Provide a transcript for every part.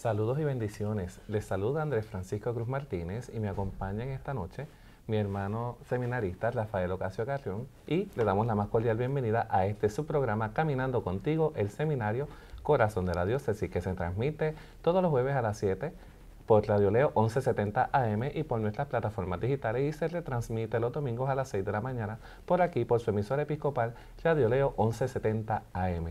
Saludos y bendiciones. Les saluda Andrés Francisco Cruz Martínez y me acompaña en esta noche mi hermano seminarista Rafael Ocasio Carrión y le damos la más cordial bienvenida a este subprograma programa Caminando contigo, el seminario Corazón de la Diócesis que se transmite todos los jueves a las 7 por Radio Leo 1170 AM y por nuestras plataformas digitales y se retransmite los domingos a las 6 de la mañana por aquí por su emisora episcopal Radio Leo 1170 AM.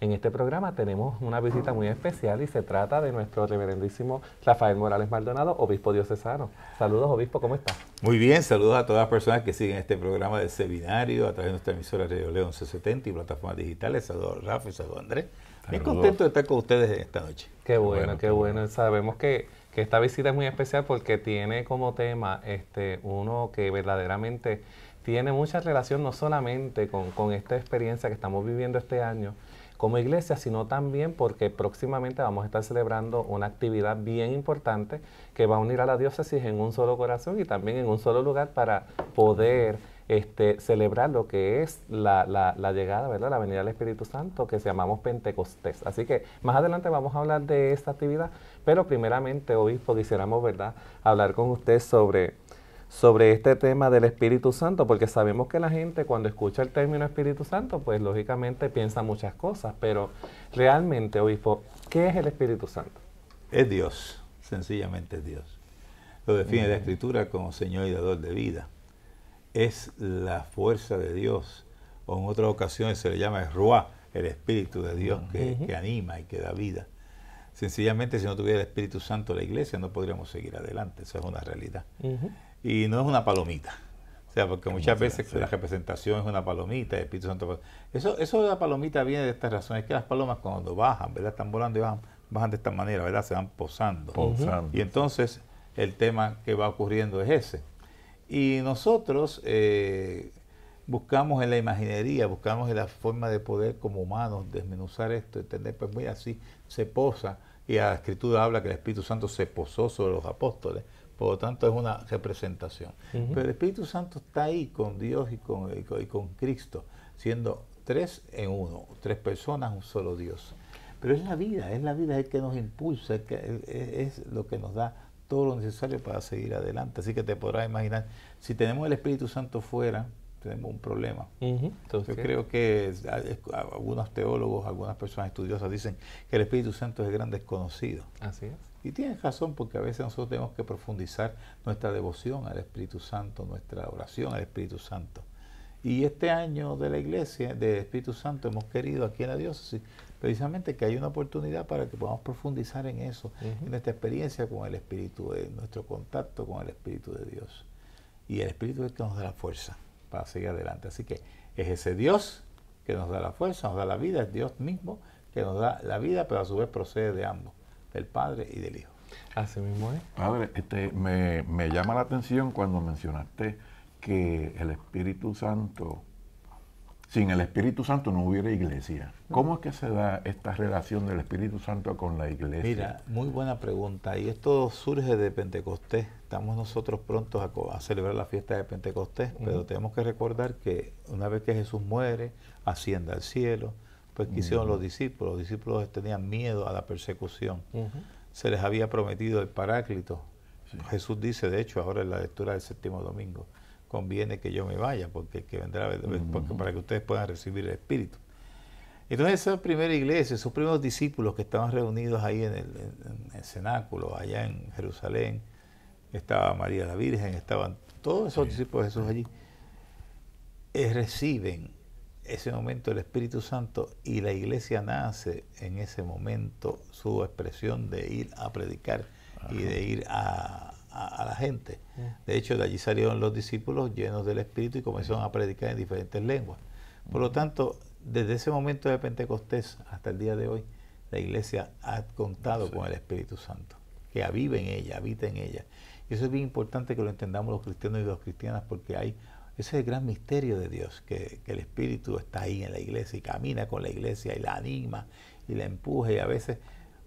En este programa tenemos una visita muy especial y se trata de nuestro reverendísimo Rafael Morales Maldonado, obispo diocesano. Saludos, obispo, ¿cómo estás? Muy bien, saludos a todas las personas que siguen este programa de seminario a través de nuestra emisora Radio León 1170 y plataformas digitales. Saludos, Rafa y saludos, Andrés. muy contento de estar con ustedes esta noche. Qué bueno, qué bueno. Sabemos que, que, esta visita es muy especial porque tiene como tema este uno que verdaderamente tiene mucha relación no solamente con, con esta experiencia que estamos viviendo este año, como iglesia, sino también porque próximamente vamos a estar celebrando una actividad bien importante que va a unir a la diócesis en un solo corazón y también en un solo lugar para poder este, celebrar lo que es la, llegada, ¿verdad? la venida del Espíritu Santo, que se llamamos Pentecostés. Así que más adelante vamos a hablar de esta actividad, pero primeramente, obispo, quisiéramos ¿verdad? hablar con usted sobre sobre este tema del Espíritu Santo, porque sabemos que la gente cuando escucha el término Espíritu Santo, pues lógicamente piensa muchas cosas, pero realmente, obispo, ¿qué es el Espíritu Santo? Es Dios, sencillamente es Dios. Lo define la Escritura como Señor y Dador de vida. Es la fuerza de Dios, o en otras ocasiones se le llama el Ruá, el Espíritu de Dios que, anima y que da vida. Sencillamente, si no tuviera el Espíritu Santo la iglesia, no podríamos seguir adelante, Esa es una realidad y no es una palomita. O sea, porque muchas veces la representación es una palomita, el Espíritu Santo. Pues, eso, eso de la palomita viene de estas razones, que las palomas cuando bajan, ¿verdad? Están volando y bajan, bajan de esta manera, ¿verdad? Se van posando. Y entonces el tema que va ocurriendo es ese. Y nosotros eh, buscamos en la imaginería, buscamos en la forma de poder como humanos desmenuzar esto, entender, pues muy así se posa, y la escritura habla que el Espíritu Santo se posó sobre los apóstoles. Por lo tanto, es una representación. Pero el Espíritu Santo está ahí con Dios y con, y con, Cristo, siendo tres en uno, tres personas, un solo Dios. Pero es la vida, es la vida es el que nos impulsa, es, lo que nos da todo lo necesario para seguir adelante. Así que te podrás imaginar, si tenemos el Espíritu Santo fuera, tenemos un problema. Yo creo que algunos teólogos, algunas personas estudiosas dicen que el Espíritu Santo es el gran desconocido. Así es. Y tienes razón porque a veces nosotros tenemos que profundizar nuestra devoción al Espíritu Santo, nuestra oración al Espíritu Santo. Y este año de la iglesia, del Espíritu Santo, hemos querido aquí en la diócesis precisamente que hay una oportunidad para que podamos profundizar en eso, en esta experiencia con el Espíritu, en nuestro contacto con el Espíritu de Dios. Y el Espíritu es que nos da la fuerza para seguir adelante. Así que es ese Dios que nos da la fuerza, nos da la vida, es Dios mismo que nos da la vida, pero a su vez procede de ambos del Padre y del Hijo. Así mismo es. Padre, este, me, llama la atención cuando mencionaste que el Espíritu Santo, sin el Espíritu Santo no hubiera iglesia. ¿Cómo es que se da esta relación del Espíritu Santo con la iglesia? Mira, muy buena pregunta. Y esto surge de Pentecostés. Estamos nosotros prontos a, celebrar la fiesta de Pentecostés, pero tenemos que recordar que una vez que Jesús muere, asciende al cielo, pues que hicieron los mm. discípulos? Los discípulos tenían miedo a la persecución. Se les había prometido el paráclito. Jesús dice, de hecho, ahora en la lectura del séptimo domingo, conviene que yo me vaya, porque que vendrá para que ustedes puedan recibir el Espíritu. Entonces esa primera iglesia, esos primeros discípulos que estaban reunidos ahí en el, cenáculo, allá en Jerusalén, estaba María la Virgen, estaban todos esos discípulos de Jesús allí, eh, reciben ese momento el Espíritu Santo y la iglesia nace en ese momento su expresión de ir a predicar y de ir a, la gente. De hecho, de allí salieron los discípulos llenos del Espíritu y comenzaron a predicar en diferentes lenguas. Por lo tanto, desde ese momento de Pentecostés hasta el día de hoy, la iglesia ha contado con el Espíritu Santo, que avive en ella, habita en ella. Y eso es bien importante que lo entendamos los cristianos y las cristianas porque hay ese es el gran misterio de Dios, que, el Espíritu está ahí en la iglesia y camina con la iglesia y la anima y la empuja y a veces,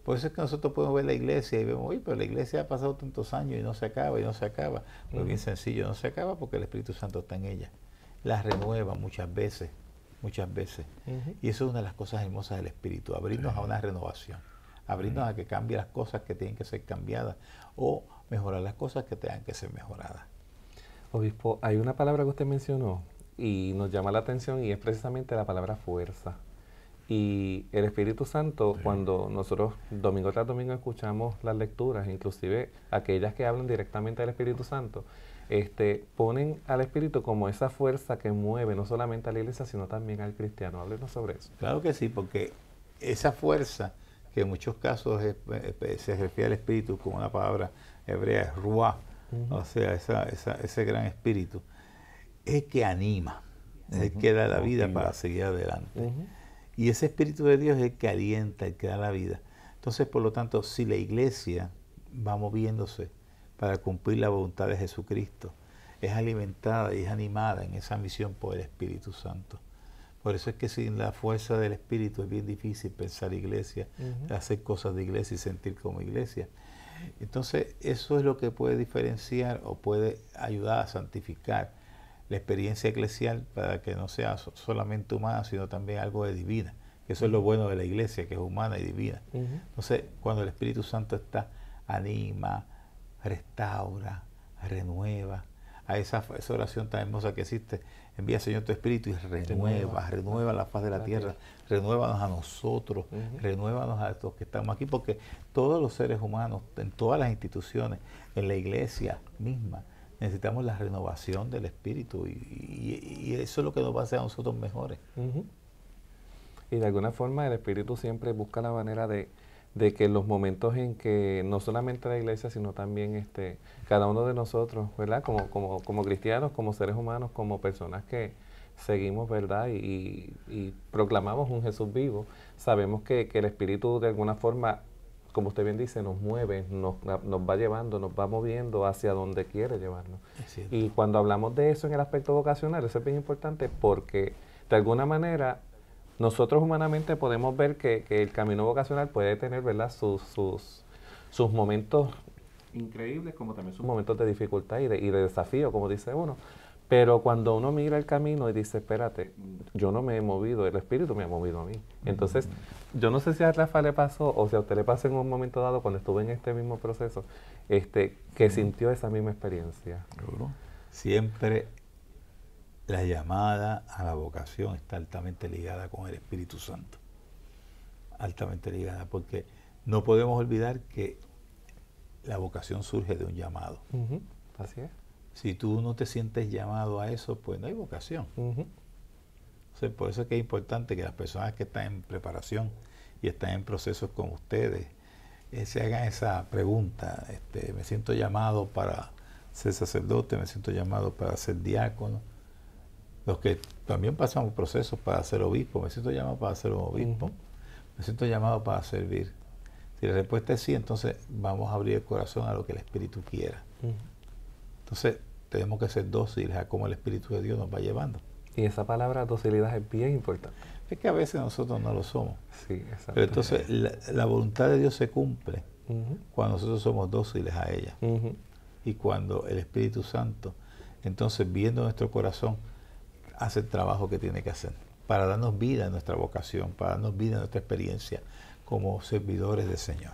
por eso es que nosotros podemos ver la iglesia y vemos, uy, pero la iglesia ha pasado tantos años y no se acaba y no se acaba. Muy bien sencillo, no se acaba porque el Espíritu Santo está en ella. La renueva muchas veces, muchas veces. Y eso es una de las cosas hermosas del Espíritu, abrirnos a una renovación, abrirnos a que cambie las cosas que tienen que ser cambiadas o mejorar las cosas que tengan que ser mejoradas. Obispo, hay una palabra que usted mencionó y nos llama la atención y es precisamente la palabra fuerza. Y el Espíritu Santo, cuando nosotros domingo tras domingo escuchamos las lecturas, inclusive aquellas que hablan directamente del Espíritu Santo, este, ponen al Espíritu como esa fuerza que mueve no solamente a la iglesia, sino también al cristiano. Háblenos sobre eso. Claro que sí, porque esa fuerza, que en muchos casos eh, eh, se refiere al Espíritu como una palabra hebrea, es ruah, o sea, ese gran espíritu, es que anima, es el que da la vida para seguir adelante. Y ese espíritu de Dios es el que alienta, el que da la vida. Entonces, por lo tanto, si la iglesia va moviéndose para cumplir la voluntad de Jesucristo, es alimentada y es animada en esa misión por el Espíritu Santo. Por eso es que sin la fuerza del Espíritu es bien difícil pensar iglesia, hacer cosas de iglesia y sentir como iglesia. Entonces, eso es lo que puede diferenciar o puede ayudar a santificar la experiencia eclesial para que no sea solamente humana, sino también algo de divina. Que eso es lo bueno de la iglesia, que es humana y divina. Entonces, cuando el Espíritu Santo está, anima, restaura, renueva. A esa, oración tan hermosa que existe, envía Señor tu Espíritu y renueva, renueva, la faz de la, tierra renuévanos a nosotros, renuévanos a los que estamos aquí, porque todos los seres humanos, en todas las instituciones, en la iglesia misma, necesitamos la renovación del espíritu y, eso es lo que nos va a hacer a nosotros mejores. Y de alguna forma el espíritu siempre busca la manera de, que los momentos en que no solamente la iglesia, sino también este, cada uno de nosotros, ¿verdad? Como, como, como cristianos, como seres humanos, como personas que, seguimos, ¿verdad? Y, proclamamos un Jesús vivo. Sabemos que, el Espíritu de alguna forma, como usted bien dice, nos mueve, nos, va llevando, nos va moviendo hacia donde quiere llevarnos. Y cuando hablamos de eso en el aspecto vocacional, eso es bien importante porque de alguna manera nosotros humanamente podemos ver que, el camino vocacional puede tener, ¿verdad? Sus, sus, sus momentos increíbles como también sus momentos de dificultad y de, y de desafío, como dice uno. Pero cuando uno mira el camino y dice, espérate, yo no me he movido, el espíritu me ha movido a mí. Entonces, yo no sé si a Rafa le pasó o si a usted le pasó en un momento dado cuando estuve en este mismo proceso, este, que sintió esa misma experiencia. Siempre la llamada a la vocación está altamente ligada con el Espíritu Santo. Altamente ligada, porque no podemos olvidar que la vocación surge de un llamado. Así es. Si tú no te sientes llamado a eso, pues no hay vocación. por eso es que es importante que las personas que están en preparación y están en procesos con ustedes eh, se hagan esa pregunta. Este, me siento llamado para ser sacerdote, me siento llamado para ser diácono. Los que también pasan procesos para ser obispo, me siento llamado para ser un obispo, me siento llamado para servir. Si la respuesta es sí, entonces vamos a abrir el corazón a lo que el Espíritu quiera. Entonces, tenemos que ser dóciles a cómo el Espíritu de Dios nos va llevando. Y esa palabra docilidad es bien importante. Es que a veces nosotros no lo somos. Sí, Pero entonces la, voluntad de Dios se cumple cuando nosotros somos dóciles a ella. Y cuando el Espíritu Santo, entonces viendo nuestro corazón, hace el trabajo que tiene que hacer. Para darnos vida en nuestra vocación, para darnos vida en nuestra experiencia como servidores del Señor.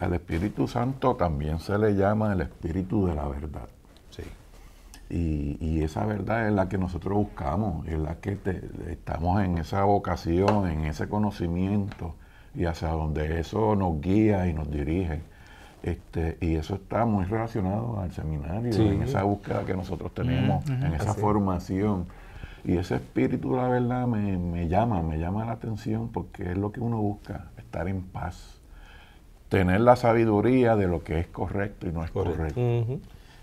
Al Espíritu Santo también se le llama el Espíritu de la verdad. Y, esa verdad es la que nosotros buscamos, es la que estamos en esa vocación, en ese conocimiento y hacia donde eso nos guía y nos dirige. Este, y eso está muy relacionado al seminario, en esa búsqueda que nosotros tenemos, en esa formación. Y ese espíritu, la verdad, me llama, me llama la atención porque es lo que uno busca, estar en paz tener la sabiduría de lo que es correcto y no es correcto.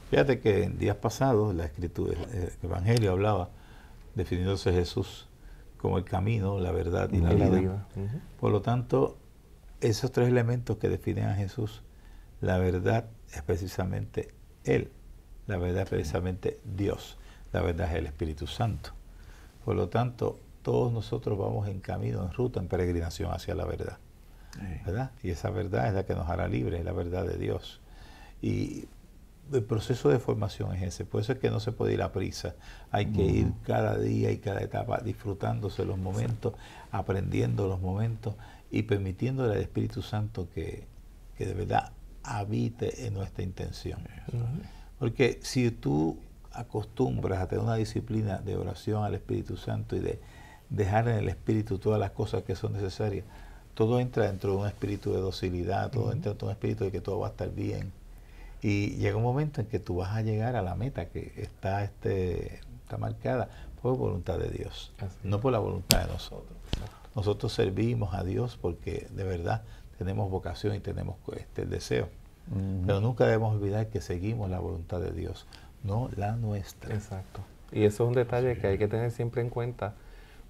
Fíjate que en días pasados la escritura, el Evangelio hablaba definiéndose Jesús como el camino, la verdad y, la, vida. Por lo tanto, esos tres elementos que definen a Jesús, la verdad es precisamente Él, la verdad es precisamente Dios, la verdad es el Espíritu Santo. Por lo tanto, todos nosotros vamos en camino, en ruta, en peregrinación hacia la verdad. Y esa verdad es la que nos hará libres, es la verdad de Dios. Y el proceso de formación es ese, por eso es que no se puede ir a prisa, hay que ir cada día y cada etapa disfrutándose los momentos, aprendiendo los momentos y permitiéndole al Espíritu Santo que, de verdad habite en nuestra intención. Porque si tú acostumbras a tener una disciplina de oración al Espíritu Santo y de dejar en el Espíritu todas las cosas que son necesarias, todo entra dentro de un espíritu de docilidad, todo entra dentro de un espíritu de que todo va a estar bien. Y llega un momento en que tú vas a llegar a la meta que está, este, está marcada por voluntad de Dios, no por la voluntad de nosotros. Nosotros servimos a Dios porque de verdad tenemos vocación y tenemos este deseo. Pero nunca debemos olvidar que seguimos la voluntad de Dios, no la nuestra. Exacto. Y eso es un detalle que hay que tener siempre en cuenta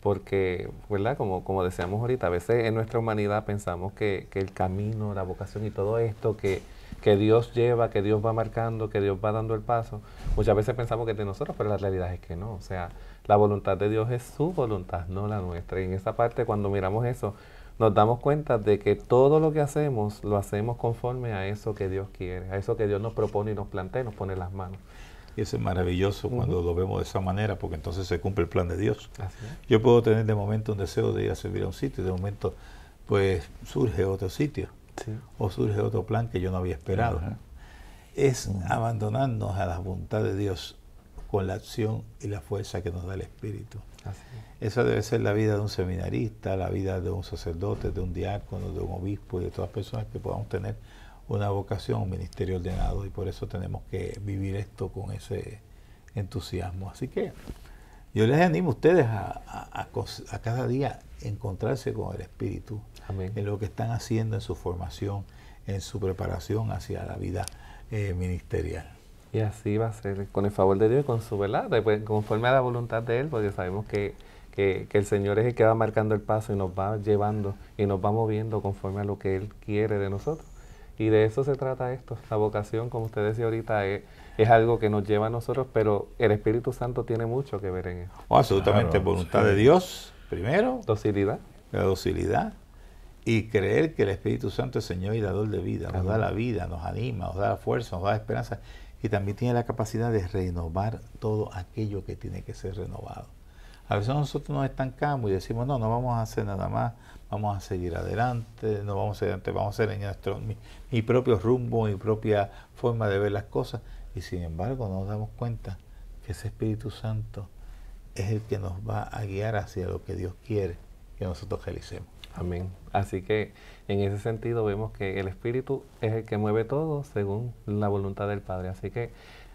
porque, ¿verdad? Como, como decíamos ahorita, a veces en nuestra humanidad pensamos que, el camino, la vocación y todo esto que, que, Dios lleva, que Dios va marcando, que Dios va dando el paso, muchas veces pensamos que es de nosotros, pero la realidad es que no. O sea, la voluntad de Dios es su voluntad, no la nuestra. Y en esa parte, cuando miramos eso, nos damos cuenta de que todo lo que hacemos lo hacemos conforme a eso que Dios quiere, a eso que Dios nos propone y nos plantea y nos pone las manos. Y eso es maravilloso cuando lo vemos de esa manera, porque entonces se cumple el plan de Dios. Yo puedo tener de momento un deseo de ir a servir a un sitio y de momento pues surge otro sitio o surge otro plan que yo no había esperado. Es abandonarnos a la voluntad de Dios con la acción y la fuerza que nos da el Espíritu. Esa debe ser la vida de un seminarista, la vida de un sacerdote, de un diácono, de un obispo y de todas las personas que podamos tener una vocación, un ministerio ordenado y por eso tenemos que vivir esto con ese entusiasmo. Así que yo les animo a ustedes a, a, cada día encontrarse con el Espíritu en lo que están haciendo en su formación, en su preparación hacia la vida eh, ministerial. Y así va a ser, con el favor de Dios y con su verdad, pues, conforme a la voluntad de Él, porque sabemos que, el Señor es el que va marcando el paso y nos va llevando y nos va moviendo conforme a lo que Él quiere de nosotros. Y de eso se trata esto. La vocación, como usted decía ahorita, es, algo que nos lleva a nosotros, pero el Espíritu Santo tiene mucho que ver en eso. Oh, absolutamente, voluntad de Dios, primero. Docilidad. La docilidad. Y creer que el Espíritu Santo es Señor y dador de vida, nos da la vida, nos anima, nos da la fuerza, nos da la esperanza y también tiene la capacidad de renovar todo aquello que tiene que ser renovado. A veces nosotros nos estancamos y decimos, no, no vamos a hacer nada más, vamos a seguir adelante, no vamos a adelante, vamos a ser en nuestro, mi, propio rumbo, mi propia forma de ver las cosas. Y sin embargo nos damos cuenta que ese Espíritu Santo es el que nos va a guiar hacia lo que Dios quiere que nosotros realicemos. Amén. Así que en ese sentido vemos que el Espíritu es el que mueve todo según la voluntad del Padre. Así que,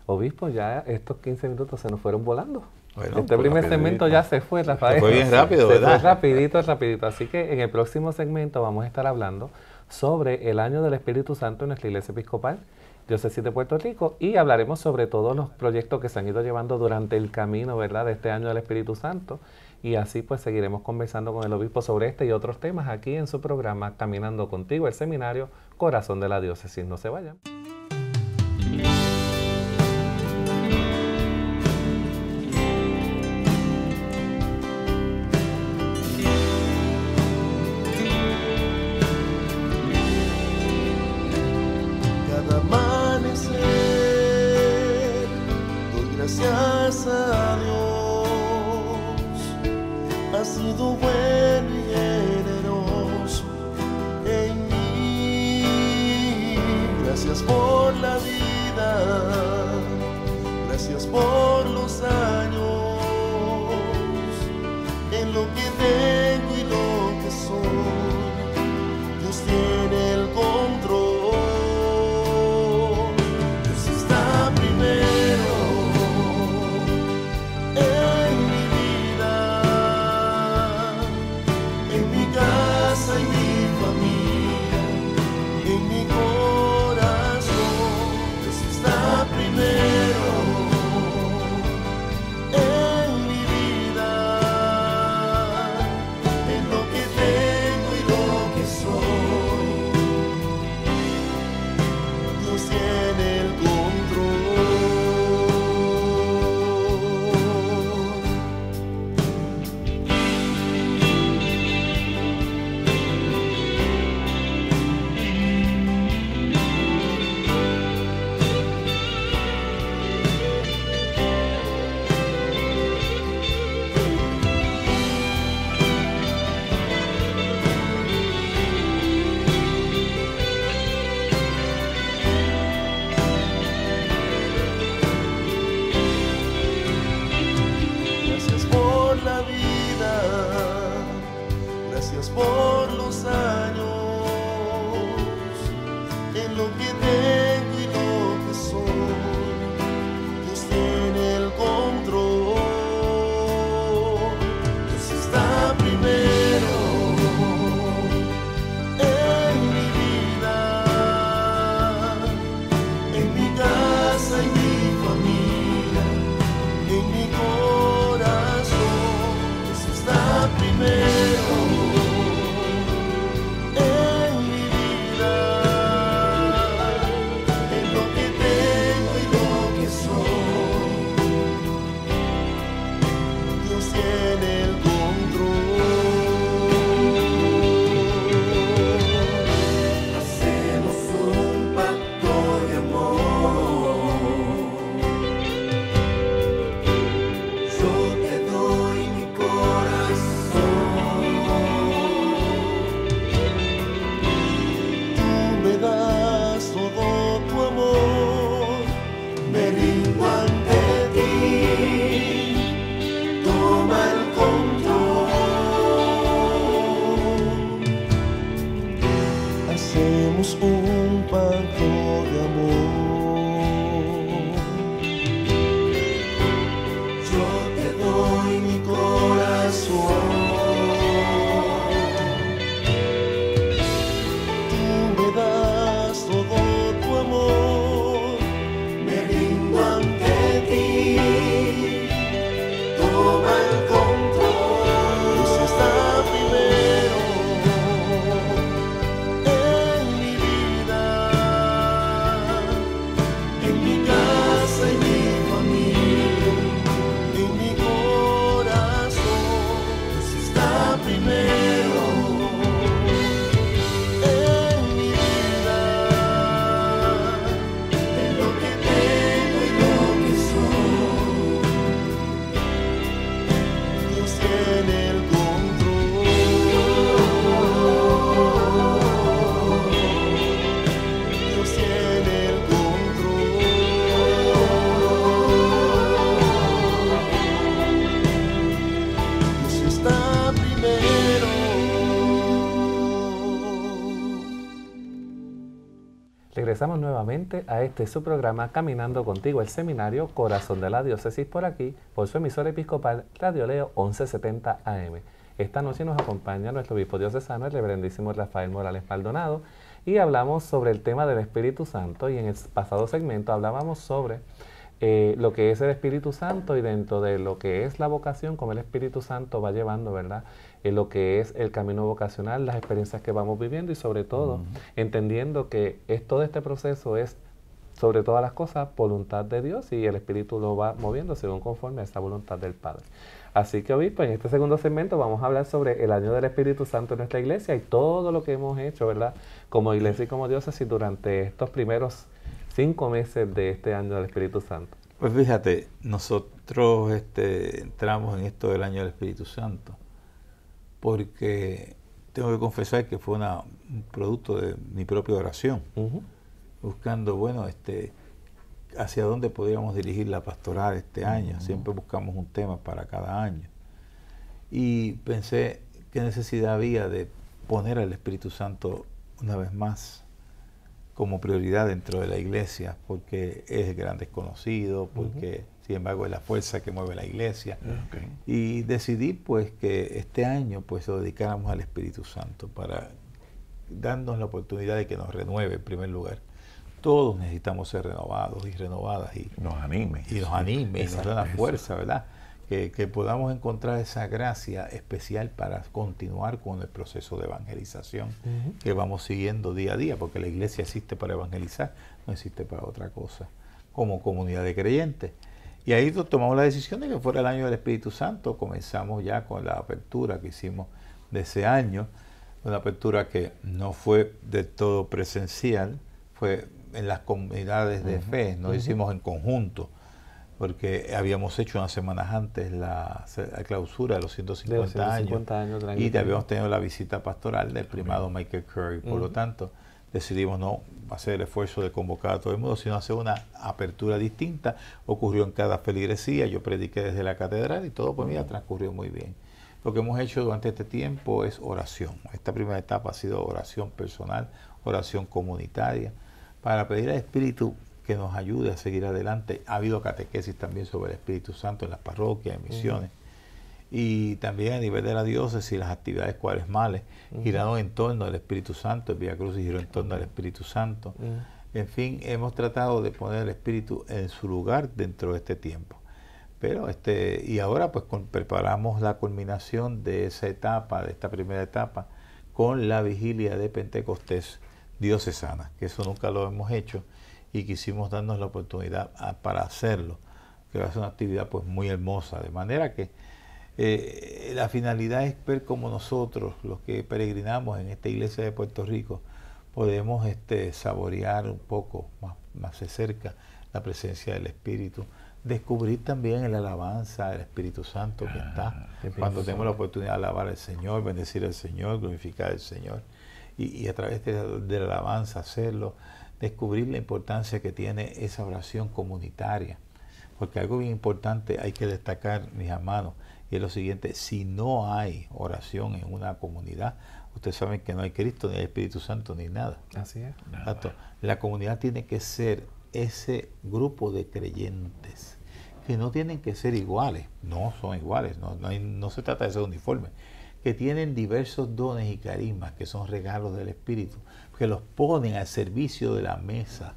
obispo, ya estos 15 minutos se nos fueron volando este primer segmento ya se fue, Rafael. fue bien rápido, ¿verdad? rapidito, rapidito. Así que en el próximo segmento vamos a estar hablando sobre el año del Espíritu Santo en nuestra iglesia episcopal diócesis de Puerto Rico y hablaremos sobre todos los proyectos que se han ido llevando durante el camino, ¿verdad?, de este año del Espíritu Santo. Y así pues seguiremos conversando con el obispo sobre este y otros temas aquí en su programa Caminando contigo, el seminario Corazón de la Diócesis. No se vayan. regresamos nuevamente a este su programa Caminando contigo, el seminario Corazón de la Diócesis por aquí, por su emisora episcopal Radio Leo 1170 AM. Esta noche nos acompaña nuestro obispo diocesano, el reverendísimo Rafael Morales Maldonado, y hablamos sobre el tema del Espíritu Santo y en el pasado segmento hablábamos sobre eh, lo que es el Espíritu Santo y dentro de lo que es la vocación, como el Espíritu Santo va llevando, ¿verdad? Eh, lo que es el camino vocacional, las experiencias que vamos viviendo y sobre todo entendiendo que es, todo este proceso es, sobre todas las cosas, voluntad de Dios y el Espíritu lo va moviendo según conforme a esa voluntad del Padre. Así que, obispo, pues, en este segundo segmento vamos a hablar sobre el año del Espíritu Santo en nuestra iglesia y todo lo que hemos hecho, ¿verdad? Como iglesia y como diócesis durante estos primeros cinco meses de este año del Espíritu Santo? Pues fíjate, nosotros este, entramos en esto del año del Espíritu Santo, porque tengo que confesar que fue un producto de mi propia oración, buscando, bueno, este, hacia dónde podríamos dirigir la pastoral este año. Siempre buscamos un tema para cada año. Y pensé qué necesidad había de poner al Espíritu Santo una vez más como prioridad dentro de la iglesia, porque es el gran desconocido, porque sin embargo es la fuerza que mueve la iglesia. Ah, y decidí pues que este año pues lo dedicáramos al Espíritu Santo para darnos la oportunidad de que nos renueve en primer lugar. Todos necesitamos ser renovados y renovadas y nos anime. Y nos anime, y nos da la fuerza, ¿verdad? que podamos encontrar esa gracia especial para continuar con el proceso de evangelización que vamos siguiendo día a día, porque la iglesia existe para evangelizar, no existe para otra cosa, como comunidad de creyentes. Y ahí tomamos la decisión de que fuera el año del Espíritu Santo, comenzamos ya con la apertura que hicimos de ese año, una apertura que no fue de todo presencial, fue en las comunidades de fe, no hicimos en conjunto porque habíamos hecho unas semanas antes la, clausura de los 150, años, y habíamos tenido la visita pastoral del primado Michael Curry. Por lo tanto, decidimos no hacer el esfuerzo de convocar a todo el mundo, sino hacer una apertura distinta. Ocurrió en cada feligresía, yo prediqué desde la catedral y todo, pues mira, transcurrió muy bien. Lo que hemos hecho durante este tiempo es oración. Esta primera etapa ha sido oración personal, oración comunitaria, para pedir al Espíritu que nos ayude a seguir adelante. Ha habido catequesis también sobre el Espíritu Santo en las parroquias, en misiones. Y también a nivel de la diócesis, las actividades cuaresmales uh giraron en torno al Espíritu Santo, el Vía Cruz giró en torno al Espíritu Santo. En fin, hemos tratado de poner el Espíritu en su lugar dentro de este tiempo. Pero este, y ahora pues preparamos la culminación de esa etapa, de esta primera etapa, con la vigilia de Pentecostés diocesana, que eso nunca lo hemos hecho y quisimos darnos la oportunidad ah, para hacerlo, que va a ser una actividad pues muy hermosa, de manera que eh, la finalidad es ver cómo nosotros, los que peregrinamos en esta iglesia de Puerto Rico, podemos este, saborear un poco más, más de cerca la presencia del Espíritu, descubrir también el la alabanza del Espíritu Santo que está, ah, cuando tenemos la oportunidad de alabar al Señor, bendecir al Señor, glorificar al Señor, y, a través de la alabanza hacerlo descubrir la importancia que tiene esa oración comunitaria. Porque algo bien importante hay que destacar, mis hermanos, y es lo siguiente, si no hay oración en una comunidad, ustedes saben que no hay Cristo, ni Espíritu Santo, ni nada. Así es. La comunidad tiene que ser ese grupo de creyentes, que no tienen que ser iguales, no son iguales, no se trata de ser uniformes, que tienen diversos dones y carismas, que son regalos del Espíritu, que los ponen al servicio de la mesa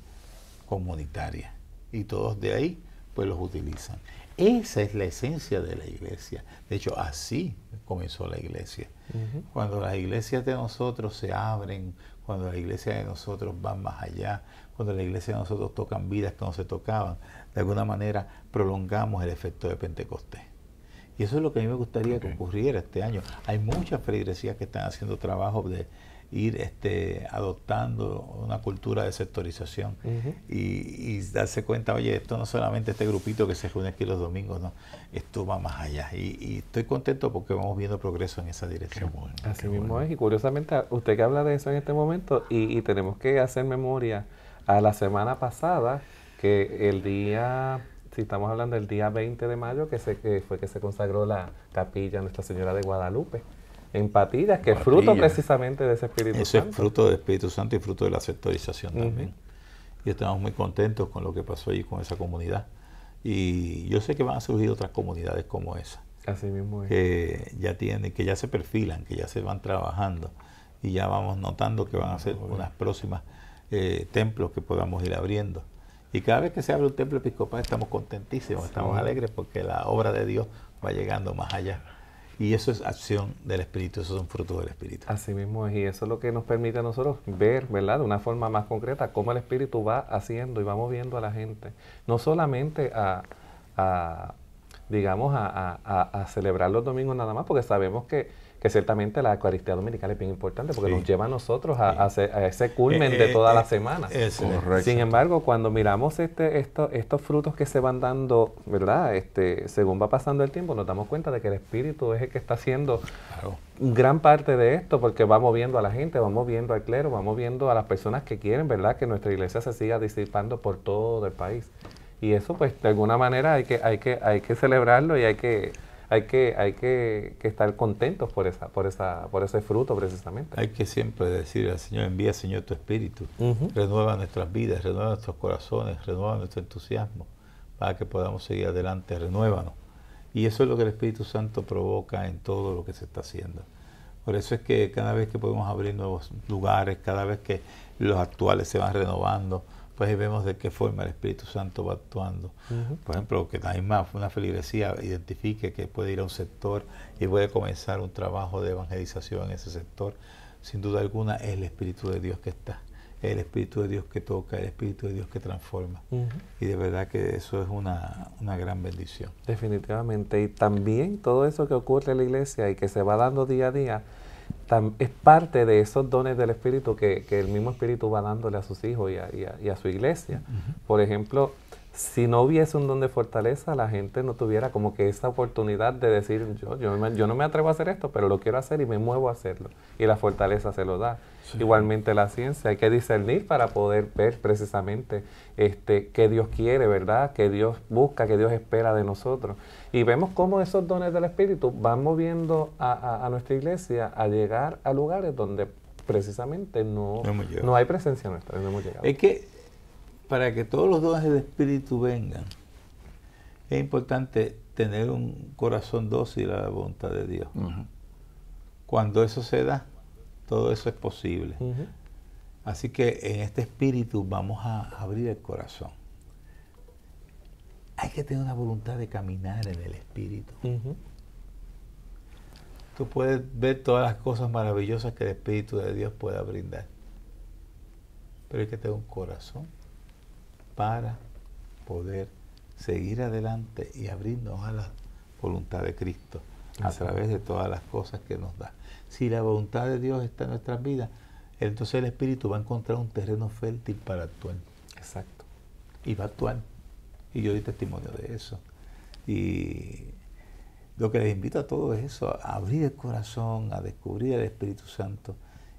comunitaria y todos de ahí pues los utilizan. Esa es la esencia de la iglesia. De hecho, así comenzó la iglesia. Cuando las iglesias de nosotros se abren, cuando las iglesias de nosotros van más allá, cuando las iglesias de nosotros tocan vidas que no se tocaban, de alguna manera prolongamos el efecto de Pentecostés. Y eso es lo que a mí me gustaría que ocurriera este año. Hay muchas feligresías que están haciendo trabajo de, ir este, adoptando una cultura de sectorización y, darse cuenta, oye, esto no solamente este grupito que se reúne aquí los domingos, no, esto va más allá. Y, estoy contento porque vamos viendo progreso en esa dirección. Así mismo es, y curiosamente, usted que habla de eso en este momento, y, tenemos que hacer memoria a la semana pasada, que el día si estamos hablando del día 20 de mayo, que, se, que fue que se consagró la capilla Nuestra Señora de Guadalupe empatía, que es fruto precisamente de ese Espíritu Santo. Eso es fruto del Espíritu Santo y fruto de la sectorización también. Y estamos muy contentos con lo que pasó allí con esa comunidad. Y yo sé que van a surgir otras comunidades como esa. Así mismo es. Que ya tienen, que ya se perfilan, que ya se van trabajando y ya vamos notando que van a ser unas próximas eh, templos que podamos ir abriendo. Y cada vez que se abre un templo episcopal estamos contentísimos, estamos alegres porque la obra de Dios va llegando más allá. Y eso es acción del Espíritu, eso es un fruto del Espíritu. Así mismo es, y eso es lo que nos permite a nosotros ver, ¿verdad?, de una forma más concreta cómo el Espíritu va haciendo y va moviendo a la gente. No solamente a, digamos, a celebrar los domingos nada más, porque sabemos que que ciertamente la Eucaristía Dominical es bien importante porque nos lleva a nosotros a, ese, culmen eh, de toda la semana. Sin embargo, cuando miramos este, estos frutos que se van dando, ¿verdad? Este, según va pasando el tiempo, nos damos cuenta de que el Espíritu es el que está haciendo gran parte de esto porque va moviendo a la gente, va viendo al clero, vamos viendo a las personas que quieren, ¿verdad? Que nuestra iglesia se siga disipando por todo el país. Y eso, pues, de alguna manera hay que, hay que, hay que celebrarlo y hay que hay que, hay que, estar contentos por, esa, por, esa, por ese fruto precisamente. Hay que siempre decir al Señor, envía Señor tu espíritu, renueva nuestras vidas, renueva nuestros corazones, renueva nuestro entusiasmo para que podamos seguir adelante, renuévanos. Y eso es lo que el Espíritu Santo provoca en todo lo que se está haciendo. Por eso es que cada vez que podemos abrir nuevos lugares, cada vez que los actuales se van renovando, y vemos de qué forma el Espíritu Santo va actuando. Por ejemplo, que más una feligresía identifique que puede ir a un sector y puede comenzar un trabajo de evangelización en ese sector, sin duda alguna es el Espíritu de Dios que está, es el Espíritu de Dios que toca, el Espíritu de Dios que transforma. Y de verdad que eso es una, una gran bendición. Definitivamente. Y también todo eso que ocurre en la iglesia y que se va dando día a día, es parte de esos dones del Espíritu que, que, el mismo Espíritu va dándole a sus hijos y a, a, su iglesia. Por ejemplo, si no hubiese un don de fortaleza, la gente no tuviera como que esa oportunidad de decir, yo, yo, no me atrevo a hacer esto, pero lo quiero hacer y me muevo a hacerlo. Y la fortaleza se lo da. Igualmente la ciencia, hay que discernir para poder ver precisamente este, qué Dios quiere, ¿verdad? Que Dios busca, qué Dios espera de nosotros. Y vemos cómo esos dones del Espíritu van moviendo a, nuestra iglesia a llegar a lugares donde precisamente no, no, hay presencia nuestra, no hemos llegado. Es que para que todos los dones del Espíritu vengan, es importante tener un corazón dócil a la voluntad de Dios. Cuando eso se da, todo eso es posible. Así que en este espíritu vamos a abrir el corazón. Hay que tener una voluntad de caminar en el espíritu. Tú puedes ver todas las cosas maravillosas que el espíritu de Dios pueda brindar. Pero hay que tener un corazón para poder seguir adelante y abrirnos a la voluntad de Cristo a través de todas las cosas que nos da. Si la voluntad de Dios está en nuestras vidas, entonces el Espíritu va a encontrar un terreno fértil para actuar. Exacto. Y va a actuar. Y yo di testimonio de eso. Y lo que les invito a todos es eso, a abrir el corazón, a descubrir el Espíritu Santo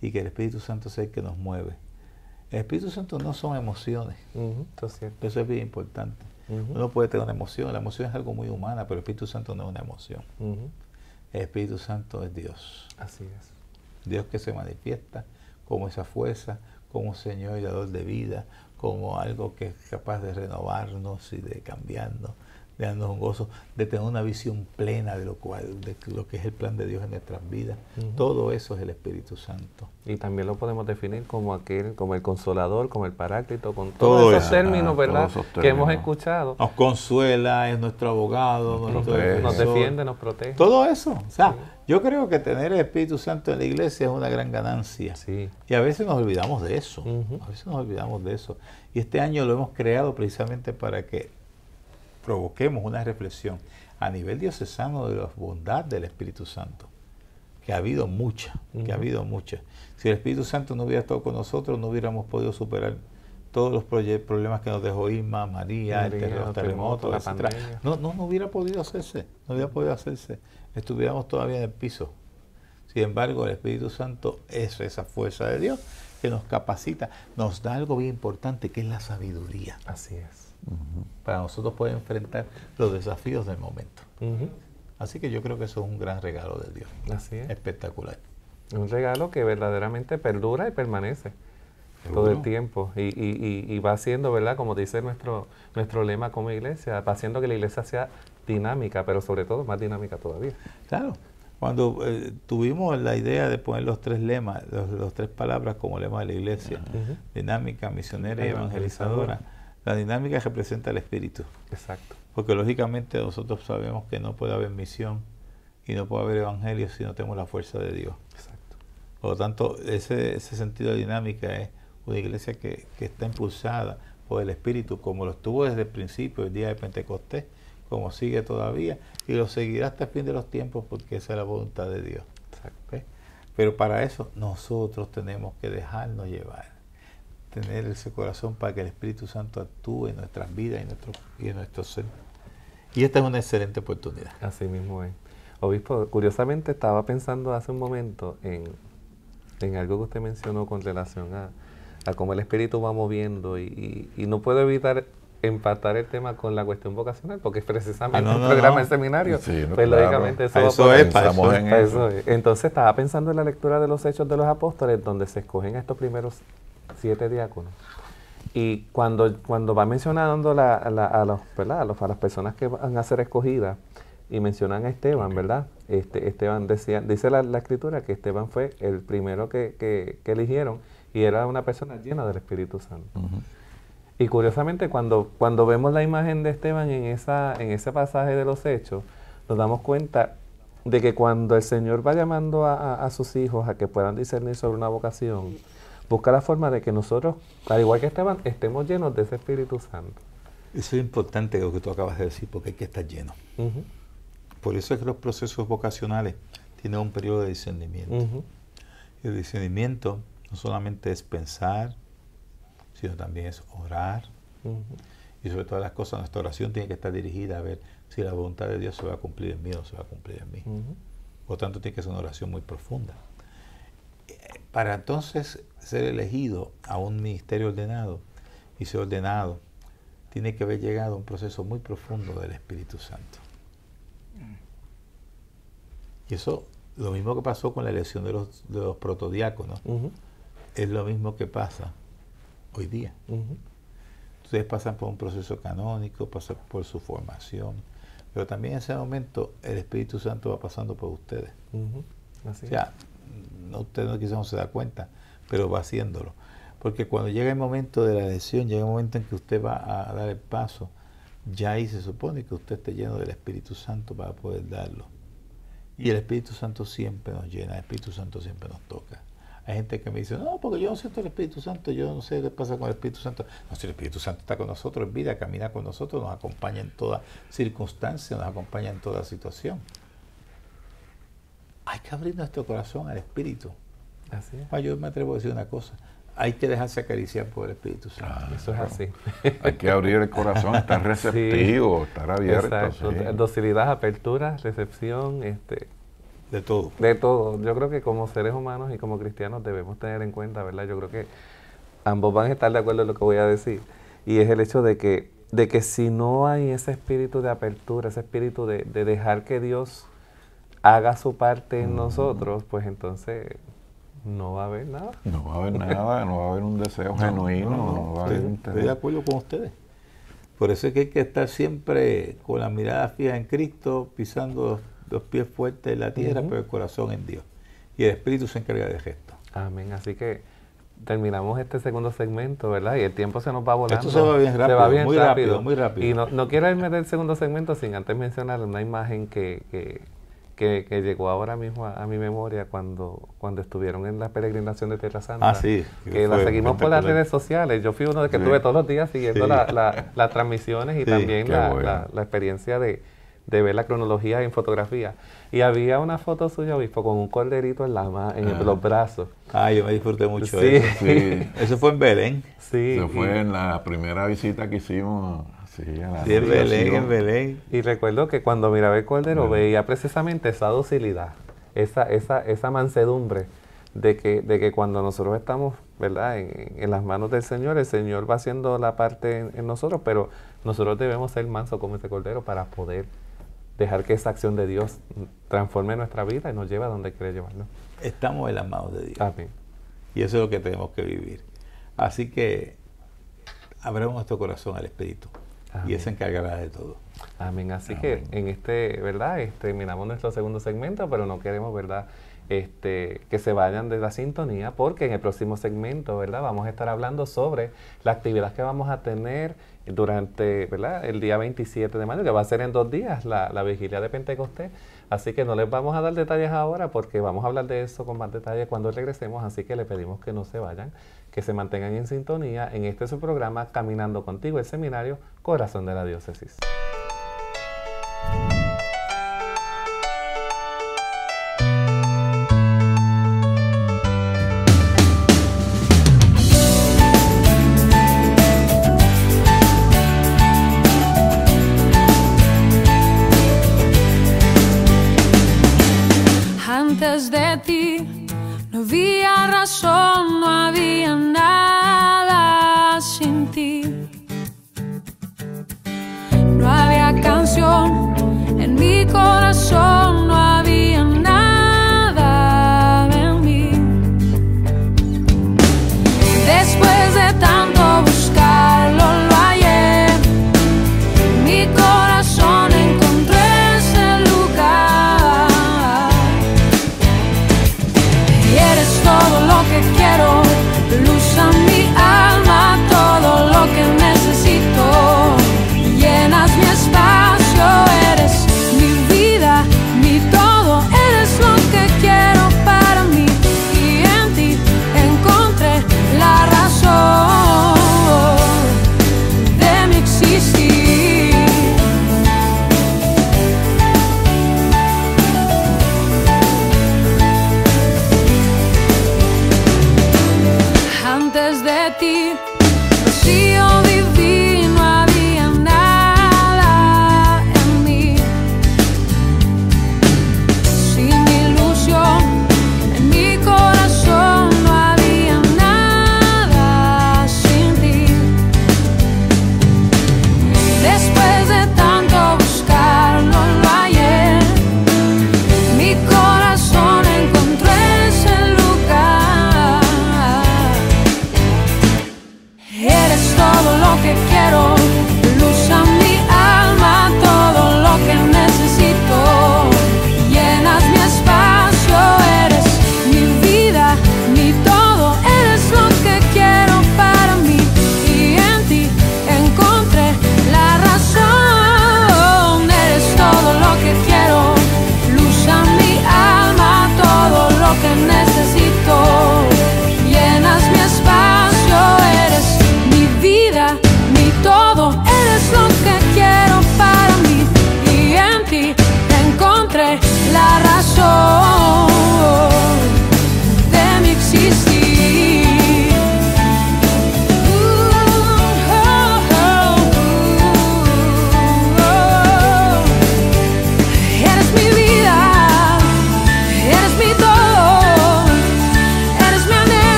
y que el Espíritu Santo sea el que nos mueve el Espíritu Santo no son emociones. eso, es bien importante. Uno puede tener una emoción, la emoción es algo muy humana, pero el Espíritu Santo no es una emoción. El Espíritu Santo es Dios. Así es. Dios que se manifiesta como esa fuerza, como Señor y dador de vida, como algo que es capaz de renovarnos y de cambiarnos, de gozo, de tener una visión plena de lo cual, de lo que es el plan de Dios en nuestras vidas. Todo eso es el Espíritu Santo. Y también lo podemos definir como aquel, como el consolador, como el paráclito, con todos esos, términos, ah, ¿verdad? Que hemos escuchado. Nos consuela, es nuestro abogado, nos defiende, nos protege. Todo eso. sea, yo creo que tener el Espíritu Santo en la iglesia es una gran ganancia. Sí. Y a veces nos olvidamos de eso. A veces nos olvidamos de eso. Y este año lo hemos creado precisamente para que provoquemos una reflexión a nivel diocesano de la bondad del Espíritu Santo, que ha habido mucha, que ha habido mucha. Si el Espíritu Santo no hubiera estado con nosotros, no hubiéramos podido superar todos los problemas que nos dejó Irma, María, el terremoto, la pandemia. No, no, no hubiera podido hacerse, no hubiera podido hacerse. Estuviéramos todavía en el piso. Sin embargo, el Espíritu Santo es esa fuerza de Dios que nos capacita, nos da algo bien importante que es la sabiduría. Así es para nosotros poder enfrentar los desafíos del momento. Así que yo creo que eso es un gran regalo de Dios. Así es. Espectacular. Un regalo que verdaderamente perdura y permanece todo el tiempo. Y, va haciendo, ¿verdad? Como dice nuestro, nuestro lema como iglesia, va haciendo que la iglesia sea dinámica, pero sobre todo más dinámica todavía. Claro. Cuando eh, tuvimos la idea de poner los tres lemas, los, tres palabras como lema de la iglesia, dinámica, misionera y evangelizadora la dinámica representa el espíritu. Exacto. Porque lógicamente nosotros sabemos que no puede haber misión y no puede haber evangelio si no tenemos la fuerza de Dios. Exacto. Por lo tanto, ese, ese sentido de dinámica es una iglesia que, está impulsada por el espíritu, como lo estuvo desde el principio, el día de Pentecostés, como sigue todavía, y lo seguirá hasta el fin de los tiempos, porque esa es la voluntad de Dios. Exacto. Pero para eso nosotros tenemos que dejarnos llevar tener ese corazón para que el Espíritu Santo actúe en nuestras vidas y, en nuestro ser. Y esta es una excelente oportunidad. Así mismo es. Obispo, curiosamente estaba pensando hace un momento en, algo que usted mencionó con relación a, a cómo el Espíritu va moviendo y, no puedo evitar empatar el tema con la cuestión vocacional porque es precisamente ah, un programa de seminario sí, pues eso, es, para eso, entonces estaba pensando en la lectura de los hechos de los apóstoles donde se escogen estos primeros siete diáconos. Y cuando, cuando va mencionando la, a, los, a, los, las personas que van a ser escogidas, y mencionan a Esteban, ¿verdad? Este, Esteban decía, dice la, escritura que Esteban fue el primero que, eligieron y era una persona llena del Espíritu Santo. Y curiosamente, cuando, cuando vemos la imagen de Esteban en, esa, en ese pasaje de los hechos, nos damos cuenta de que cuando el Señor va llamando a sus hijos a que puedan discernir sobre una vocación, Busca la forma de que nosotros, al igual que Esteban, estemos llenos de ese Espíritu Santo. Eso es importante lo que tú acabas de decir, porque hay que estar lleno. Por eso es que los procesos vocacionales tienen un periodo de discernimiento. El discernimiento no solamente es pensar, sino también es orar. Y sobre todas las cosas, nuestra oración tiene que estar dirigida a ver si la voluntad de Dios se va a cumplir en mí o no se va a cumplir en mí. Por tanto, tiene que ser una oración muy profunda para entonces ser elegido a un ministerio ordenado y ser ordenado, tiene que haber llegado a un proceso muy profundo del Espíritu Santo. Y eso, lo mismo que pasó con la elección de los, de protodiáconos, es lo mismo que pasa hoy día. Ustedes pasan por un proceso canónico, pasan por su formación, pero también en ese momento el Espíritu Santo va pasando por ustedes no, usted no, quizás no se da cuenta, pero va haciéndolo. Porque cuando llega el momento de la adhesión llega el momento en que usted va a dar el paso, ya ahí se supone que usted esté lleno del Espíritu Santo para poder darlo. Y el Espíritu Santo siempre nos llena, el Espíritu Santo siempre nos toca. Hay gente que me dice, no, porque yo no siento el Espíritu Santo, yo no sé qué pasa con el Espíritu Santo. No, si el Espíritu Santo está con nosotros, en vida, camina con nosotros, nos acompaña en toda circunstancia, nos acompaña en toda situación hay que abrir nuestro corazón al Espíritu. Así ah, Yo me atrevo a decir una cosa. Hay que dejarse acariciar por el Espíritu Santo. Eso es así. Hay que abrir el corazón, estar receptivo, estar abierto. Sí. Docilidad, apertura, recepción, este, de todo. De todo. Yo creo que como seres humanos y como cristianos debemos tener en cuenta, ¿verdad? Yo creo que ambos van a estar de acuerdo en lo que voy a decir. Y es el hecho de que, de que si no hay ese espíritu de apertura, ese espíritu de dejar que Dios haga su parte en mm. nosotros, pues entonces no va a haber nada. No va a haber nada, no va a haber un deseo genuino, no, va a haber Estoy de acuerdo con ustedes. Por eso es que hay que estar siempre con la mirada fija en Cristo, pisando los, pies fuertes en la tierra, pero el corazón en Dios. Y el Espíritu se encarga de gesto Amén. Así que terminamos este segundo segmento, ¿verdad? Y el tiempo se nos va volando. se va bien rápido. muy rápido, Y no, quiero irme del segundo segmento sin antes mencionar una imagen que que, que llegó ahora mismo a, mi memoria cuando, cuando estuvieron en la peregrinación de Tierra Santa. Ah, sí. Que la seguimos por las redes sociales. Yo fui uno de que estuve todos los días siguiendo las transmisiones y también la, experiencia de, ver la cronología en fotografía. Y había una foto suya, obispo, con un corderito en, la en ah. los brazos. Ah, yo me disfruté mucho eso. Eso fue en Belén. Sí. Eso fue en la primera visita que hicimos Sí, en Belén, en Belén. Y recuerdo que cuando miraba el Cordero veía precisamente esa docilidad, esa, esa, esa mansedumbre de que, de que cuando nosotros estamos ¿verdad? En, las manos del Señor, el Señor va haciendo la parte en, nosotros, pero nosotros debemos ser mansos como ese Cordero para poder dejar que esa acción de Dios transforme nuestra vida y nos lleve a donde quiere llevarnos. Estamos en las manos de Dios. Amén. Y eso es lo que tenemos que vivir. Así que abramos nuestro corazón al Espíritu y Él se encargará de todo. Amén. Así que en este, ¿verdad? terminamos este, nuestro segundo segmento, pero no queremos, ¿verdad? Este, que se vayan de la sintonía porque en el próximo segmento, ¿verdad? Vamos a estar hablando sobre la actividad que vamos a tener durante, ¿verdad? El día 27 de mayo, que va a ser en dos días, la, la vigilia de Pentecostés. Así que no les vamos a dar detalles ahora porque vamos a hablar de eso con más detalle cuando regresemos, así que le pedimos que no se vayan, que se mantengan en sintonía en este su programa Caminando contigo, el seminario Corazón de la Diócesis.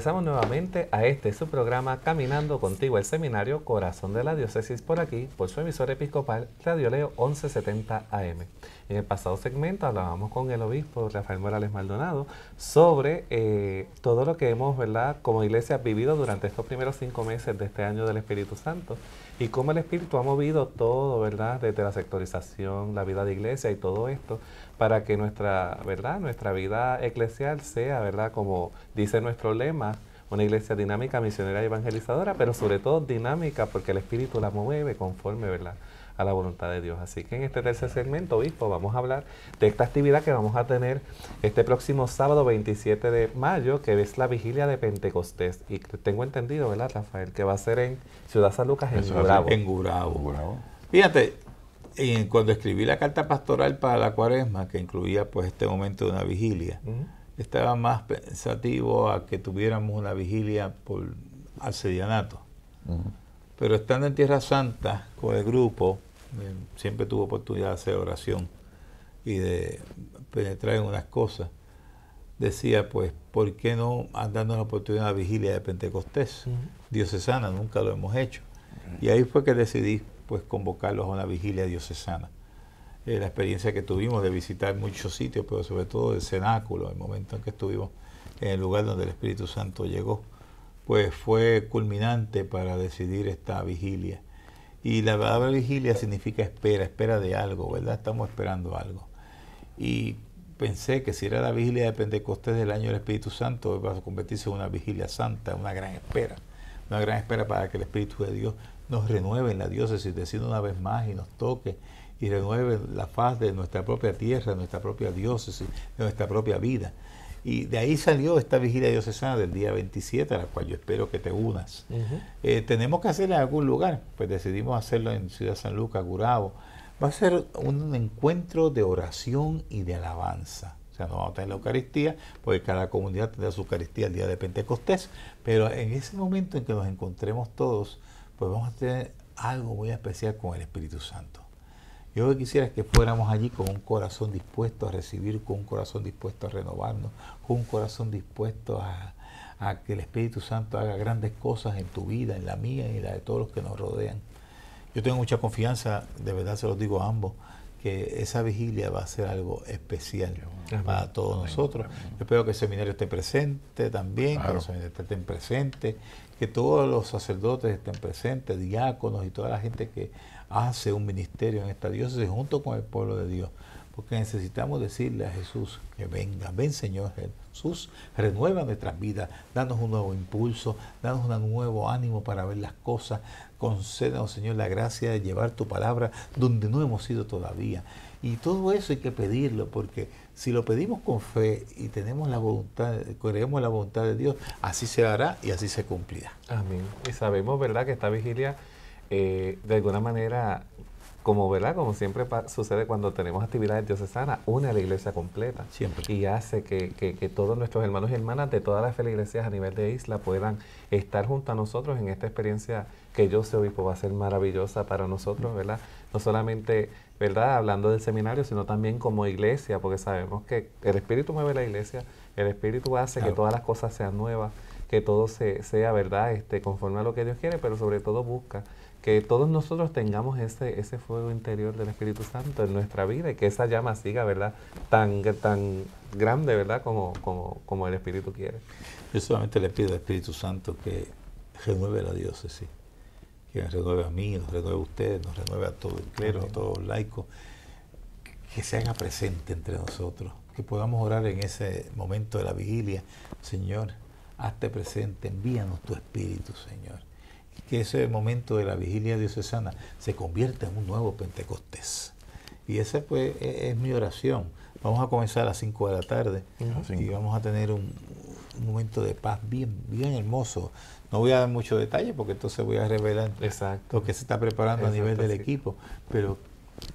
Empezamos nuevamente a este su programa Caminando contigo el seminario Corazón de la Diócesis por aquí, por su emisora episcopal Radio Leo 1170 AM. En el pasado segmento hablábamos con el obispo Rafael Morales Maldonado sobre eh, todo lo que hemos, ¿verdad?, como iglesia vivido durante estos primeros cinco meses de este año del Espíritu Santo y cómo el Espíritu ha movido todo, ¿verdad?, desde la sectorización, la vida de iglesia y todo esto para que nuestra, ¿verdad? nuestra vida eclesial sea, ¿verdad? como dice nuestro lema, una iglesia dinámica, misionera y evangelizadora, pero sobre todo dinámica porque el Espíritu la mueve conforme ¿verdad? a la voluntad de Dios. Así que en este tercer segmento, obispo, vamos a hablar de esta actividad que vamos a tener este próximo sábado 27 de mayo, que es la vigilia de Pentecostés. Y tengo entendido, ¿verdad, Rafael? Que va a ser en Ciudad San Lucas, en Gurabo. En Gurabo. Fíjate, y cuando escribí la carta pastoral para la cuaresma, que incluía pues este momento de una vigilia, estaba más pensativo a que tuviéramos una vigilia por arcedianato. Pero estando en Tierra Santa con el grupo, eh, siempre tuve oportunidad de hacer oración y de penetrar en unas cosas. Decía, pues, ¿por qué no andando la oportunidad de vigilia de Pentecostés? Diocesana, nunca lo hemos hecho. Y ahí fue que decidí pues convocarlos a una vigilia diocesana. Eh, la experiencia que tuvimos de visitar muchos sitios, pero sobre todo el cenáculo, el momento en que estuvimos en el lugar donde el Espíritu Santo llegó, pues fue culminante para decidir esta vigilia. Y la palabra vigilia significa espera, espera de algo, ¿verdad? Estamos esperando algo. Y pensé que si era la vigilia de Pentecostés del año del Espíritu Santo, iba a convertirse en una vigilia santa, una gran espera, una gran espera para que el Espíritu de Dios nos renueve en la diócesis, siendo una vez más, y nos toque y renueve la faz de nuestra propia tierra, de nuestra propia diócesis, de nuestra propia vida. Y de ahí salió esta vigilia diocesana del día 27, a la cual yo espero que te unas. Eh, tenemos que hacerla en algún lugar, pues decidimos hacerlo en Ciudad San Lucas, Gurabo. Va a ser un encuentro de oración y de alabanza. O sea, no vamos a tener la Eucaristía, porque cada comunidad tendrá su Eucaristía el día de Pentecostés, pero en ese momento en que nos encontremos todos, pues vamos a tener algo muy especial con el Espíritu Santo. Yo lo quisiera que fuéramos allí con un corazón dispuesto a recibir, con un corazón dispuesto a renovarnos, con un corazón dispuesto a, que el Espíritu Santo haga grandes cosas en tu vida, en la mía y en la de todos los que nos rodean. Yo tengo mucha confianza, de verdad se los digo a ambos, que esa vigilia va a ser algo especial para todos nosotros. Yo espero que el seminario esté presente también, que los seminarios estén presentes, que todos los sacerdotes estén presentes, diáconos y toda la gente que hace un ministerio en esta diócesis junto con el pueblo de Dios. Porque necesitamos decirle a Jesús que venga, ven Señor Jesús, renueva nuestras vidas, danos un nuevo impulso, danos un nuevo ánimo para ver las cosas, concédenos Señor la gracia de llevar tu palabra donde no hemos ido todavía. Y todo eso hay que pedirlo porque si lo pedimos con fe y tenemos la voluntad, creemos la voluntad de Dios, así se hará y así se cumplirá. Amén. Y sabemos, ¿verdad?, que esta vigilia, eh, de alguna manera, como, ¿verdad? como siempre sucede cuando tenemos actividades diocesanas, une a la iglesia completa. Siempre. Y hace que, todos nuestros hermanos y hermanas de todas las feligresías a nivel de isla puedan estar junto a nosotros en esta experiencia que yo sé, obispo, va a ser maravillosa para nosotros, ¿verdad? No solamente ¿verdad? Hablando del seminario, sino también como iglesia, porque sabemos que el Espíritu mueve la iglesia, el Espíritu hace que todas las cosas sean nuevas, que todo se, sea, ¿verdad?, este, conforme a lo que Dios quiere, pero sobre todo busca que todos nosotros tengamos ese, ese fuego interior del Espíritu Santo en nuestra vida y que esa llama siga, ¿verdad?, tan, tan grande, ¿verdad?, como, como, como el Espíritu quiere. Yo solamente le pido al Espíritu Santo que renueve la diócesis que nos renueve a mí, nos renueve a ustedes, nos renueve a todo el clero, a todos los laicos, que se haga presente entre nosotros, que podamos orar en ese momento de la vigilia, Señor, hazte presente, envíanos tu espíritu, Señor. que ese momento de la vigilia diocesana se convierta en un nuevo Pentecostés. Y esa pues e, e, es mi oración. Vamos a comenzar a las 5 de la tarde y vamos a tener un, momento de paz bien, bien hermoso, no voy a dar mucho detalle porque entonces voy a revelar lo que se está preparando a nivel del equipo, pero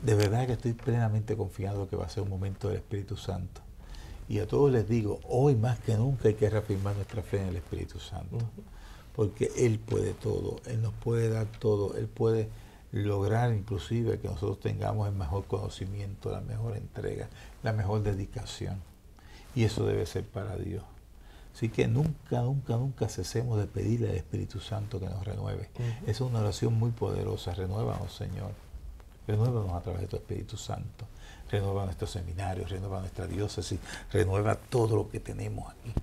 de verdad que estoy plenamente confiado que va a ser un momento del Espíritu Santo. Y a todos les digo, hoy más que nunca hay que reafirmar nuestra fe en el Espíritu Santo, porque Él puede todo, Él nos puede dar todo, Él puede lograr inclusive que nosotros tengamos el mejor conocimiento, la mejor entrega, la mejor dedicación. Y eso debe ser para Dios. Así que nunca, nunca, nunca cesemos de pedirle al Espíritu Santo que nos renueve. Es una oración muy poderosa. Renuévanos, Señor. Renuévanos a través de tu Espíritu Santo. Renueva nuestros seminarios, renueva nuestra diócesis, renueva todo lo que tenemos aquí.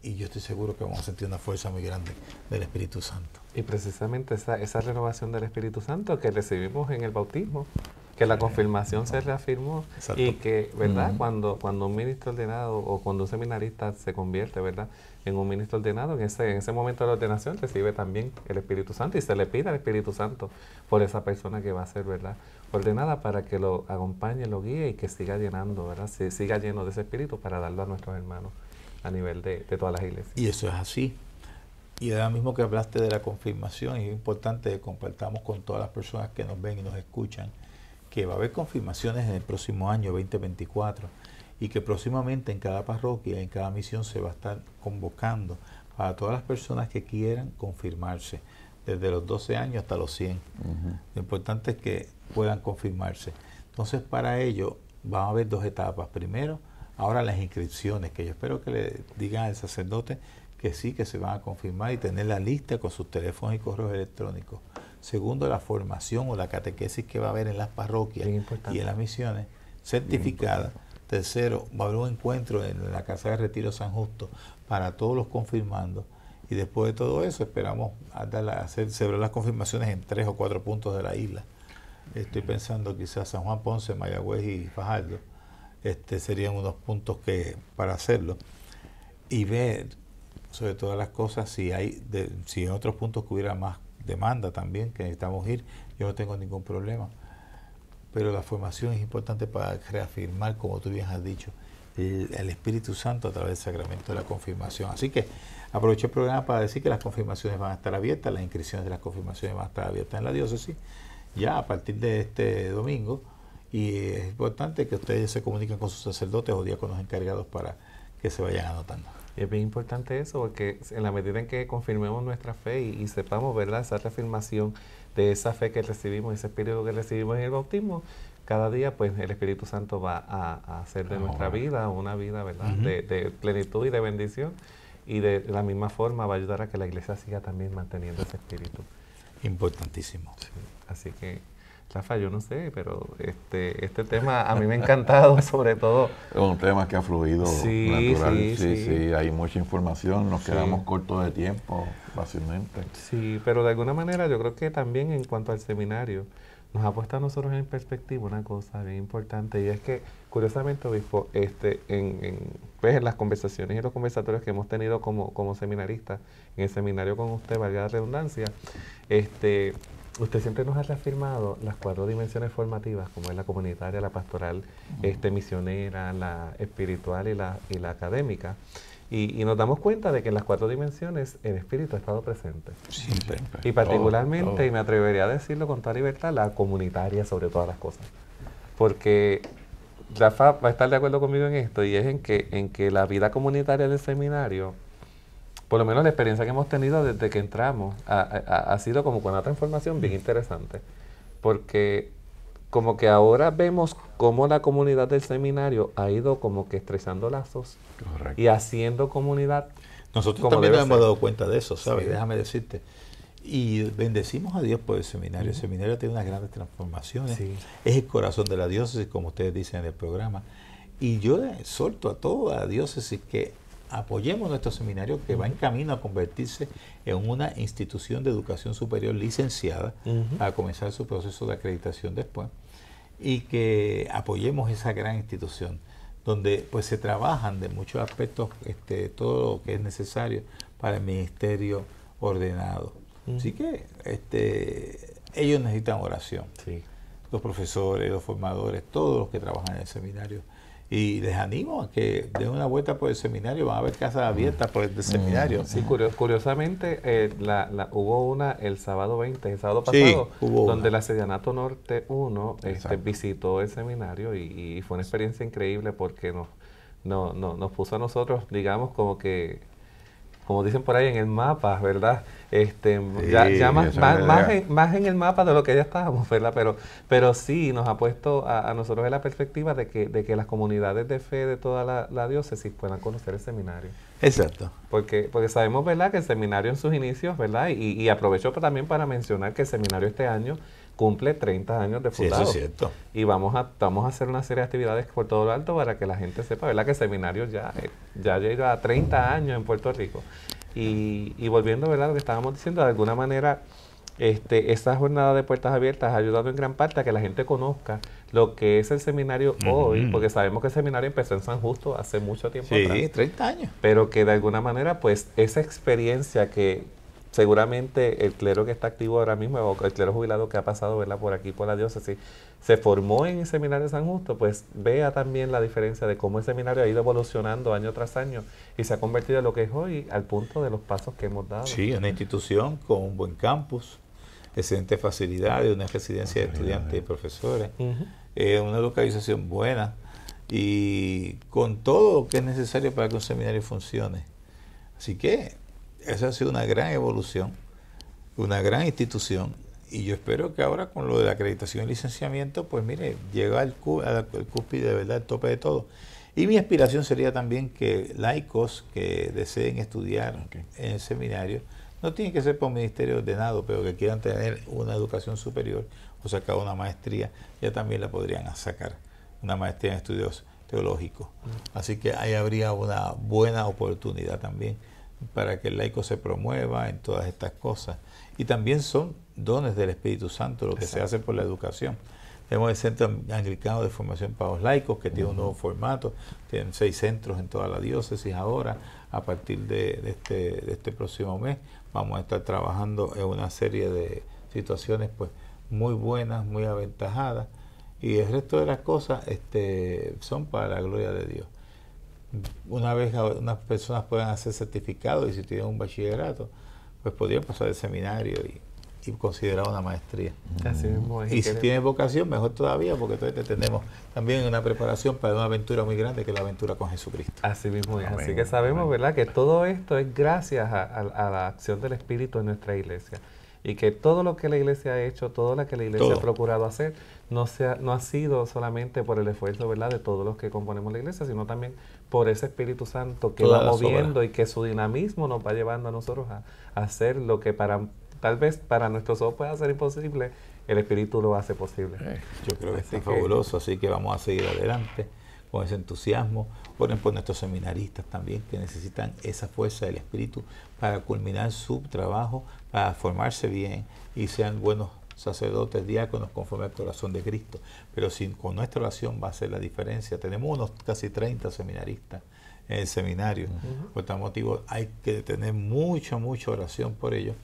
Y yo estoy seguro que vamos a sentir una fuerza muy grande del Espíritu Santo. Y precisamente esa renovación del Espíritu Santo que recibimos en el bautismo que la confirmación se reafirmó y que, ¿verdad? cuando, un ministro ordenado o cuando un seminarista se convierte, ¿verdad? En un ministro ordenado, en ese, en ese momento de la ordenación recibe también el Espíritu Santo y se le pide al Espíritu Santo por esa persona que va a ser, ¿verdad? Ordenada para que lo acompañe, lo guíe y que siga llenando, ¿verdad? Se siga lleno de ese Espíritu para darlo a nuestros hermanos a nivel de, de todas las iglesias. Y eso es así. Y ahora mismo que hablaste de la confirmación, es importante que compartamos con todas las personas que nos ven y nos escuchan, que va a haber confirmaciones en el próximo año 2024 y que próximamente en cada parroquia, en cada misión se va a estar convocando para todas las personas que quieran confirmarse, desde los 12 años hasta los 100. Lo importante es que puedan confirmarse. Entonces para ello van a haber dos etapas. Primero, ahora las inscripciones, que yo espero que le digan al sacerdote que sí, que se van a confirmar y tener la lista con sus teléfonos y correos electrónicos. Segundo, la formación o la catequesis que va a haber en las parroquias y en las misiones certificada. Tercero, va a haber un encuentro en la Casa de Retiro San Justo para todos los confirmando. Y después de todo eso, esperamos hacer, celebrar las confirmaciones en tres o cuatro puntos de la isla. Estoy pensando quizás San Juan Ponce, Mayagüez y Fajardo. Este, serían unos puntos que para hacerlo. Y ver sobre todas las cosas si hay si en otros puntos que hubiera más demanda también, que necesitamos ir, yo no tengo ningún problema. Pero la formación es importante para reafirmar, como tú bien has dicho, el, Espíritu Santo a través del sacramento de la confirmación. Así que aprovecho el programa para decir que las confirmaciones van a estar abiertas, las inscripciones de las confirmaciones van a estar abiertas en la diócesis, ya a partir de este domingo. Y es importante que ustedes se comuniquen con sus sacerdotes o diáconos encargados para que se vayan anotando es bien importante eso, porque en la medida en que confirmemos nuestra fe y, sepamos, ¿verdad?, esa reafirmación de esa fe que recibimos, ese espíritu que recibimos en el bautismo, cada día pues el Espíritu Santo va a, hacer de nuestra vida una vida ¿verdad? de, plenitud y de bendición y de la misma forma va a ayudar a que la iglesia siga también manteniendo ese espíritu. Importantísimo. Así que Rafa, yo no sé, pero este, este tema a mí me ha encantado, sobre todo. Es un tema que ha fluido sí, Sí, sí, sí, hay mucha información, nos quedamos cortos de tiempo fácilmente. Sí, pero de alguna manera yo creo que también en cuanto al seminario, nos ha puesto a nosotros en perspectiva una cosa bien importante y es que, curiosamente, obispo, este, en, pues, las conversaciones y los conversatorios que hemos tenido como, como seminaristas, en el seminario con usted, valga la redundancia, este, Usted siempre nos ha reafirmado las cuatro dimensiones formativas, como es la comunitaria, la pastoral, este, misionera, la espiritual y la, y la académica. Y, nos damos cuenta de que en las cuatro dimensiones el espíritu ha estado presente. Siempre. Y particularmente, y me atrevería a decirlo con toda libertad, la comunitaria sobre todas las cosas. Porque Rafa va a estar de acuerdo conmigo en esto, y es en que, en que la vida comunitaria del seminario por lo menos la experiencia que hemos tenido desde que entramos ha, sido como con una transformación bien interesante, porque como que ahora vemos cómo la comunidad del seminario ha ido como que estresando lazos y haciendo comunidad. Nosotros como también nos hemos dado cuenta de eso, ¿sabes? Déjame decirte. Y bendecimos a Dios por el seminario. El seminario tiene unas grandes transformaciones. Es el corazón de la diócesis, como ustedes dicen en el programa. Y yo solto a toda la diócesis que apoyemos nuestro seminario que va en camino a convertirse en una institución de educación superior licenciada para a comenzar su proceso de acreditación después y que apoyemos esa gran institución donde pues se trabajan de muchos aspectos este, todo lo que es necesario para el ministerio ordenado. Así que este, ellos necesitan oración. Los profesores, los formadores, todos los que trabajan en el seminario y les animo a que den una vuelta por el seminario, van a ver casas abiertas por el seminario. Sí, curiosamente eh, la, hubo una el sábado 20, el sábado pasado, donde el Asedianato Norte 1 este, visitó el seminario y, fue una experiencia increíble porque nos, no, nos puso a nosotros, digamos, como que como dicen por ahí, en el mapa, ¿verdad? Este, ya, más, más, en, el mapa de lo que ya estábamos, ¿verdad? Pero, pero sí nos ha puesto a, nosotros en la perspectiva de que, de que las comunidades de fe de toda la, diócesis puedan conocer el seminario. Exacto. Porque, porque sabemos, ¿verdad?, que el seminario en sus inicios, ¿verdad? Y, y aprovecho también para mencionar que el seminario este año cumple 30 años de fundado. Y vamos a, vamos a hacer una serie de actividades por todo lo alto para que la gente sepa, ¿verdad? Que el seminario ya, eh, ya llega a 30 años en Puerto Rico. Y, y volviendo, ¿verdad? Lo que estábamos diciendo, de alguna manera, este, esta jornada de puertas abiertas ha ayudado en gran parte a que la gente conozca lo que es el seminario hoy, porque sabemos que el seminario empezó en San Justo hace mucho tiempo. Sí, 30 años. Pero que de alguna manera, pues, esa experiencia que, seguramente el clero que está activo ahora mismo, o el clero jubilado que ha pasado por aquí, por la diócesis, se formó en el seminario de San Justo, pues vea también la diferencia de cómo el seminario ha ido evolucionando año tras año y se ha convertido en lo que es hoy al punto de los pasos que hemos dado. Sí, una institución con un buen campus, excelentes facilidades, una residencia de estudiantes y profesores, eh, una localización buena y con todo lo que es necesario para que un seminario funcione. Así que esa ha sido una gran evolución, una gran institución. Y yo espero que ahora con lo de la acreditación y licenciamiento, pues mire, llega al, cúspide, de verdad el tope de todo. Y mi aspiración sería también que laicos que deseen estudiar en el seminario, no tienen que ser por ministerio ordenado, pero que quieran tener una educación superior o sacar una maestría, ya también la podrían sacar, una maestría en estudios teológicos. Mm. Así que ahí habría una buena oportunidad también para que el laico se promueva en todas estas cosas. Y también son dones del Espíritu Santo lo que se hace por la educación. Tenemos el Centro Anglicano de Formación para los Laicos, que tiene un nuevo formato, tienen seis centros en toda la diócesis ahora. A partir este, de, este, próximo mes vamos a estar trabajando en una serie de situaciones pues muy buenas, muy aventajadas. Y el resto de las cosas este, son para la gloria de Dios una vez unas personas puedan hacer certificado y si tienen un bachillerato, pues podrían pasar el seminario y, considerar una maestría. Mm. y si tienen vocación, mejor todavía, porque entonces tenemos también una preparación para una aventura muy grande que es la aventura con Jesucristo. Así mismo Así que sabemos, ¿verdad?, que todo esto es gracias a la acción del Espíritu en nuestra iglesia y que todo lo que la iglesia ha hecho, todo lo que la iglesia ha procurado hacer, no, sea, no ha sido solamente por el esfuerzo ¿verdad? de todos los que componemos la iglesia, sino también por ese Espíritu Santo que va moviendo y que su dinamismo nos va llevando a nosotros a, hacer lo que para tal vez para nuestros ojos pueda ser imposible, el Espíritu lo hace posible. Eh, yo creo que es está fabuloso, así que vamos a seguir adelante con ese entusiasmo. por por pues nuestros seminaristas también que necesitan esa fuerza del Espíritu para culminar su trabajo a formarse bien y sean buenos sacerdotes, diáconos, conforme al corazón de Cristo. Pero sin, con nuestra oración va a ser la diferencia. Tenemos unos casi 30 seminaristas en el seminario. Por tal motivo hay que tener mucha, mucha oración por ellos.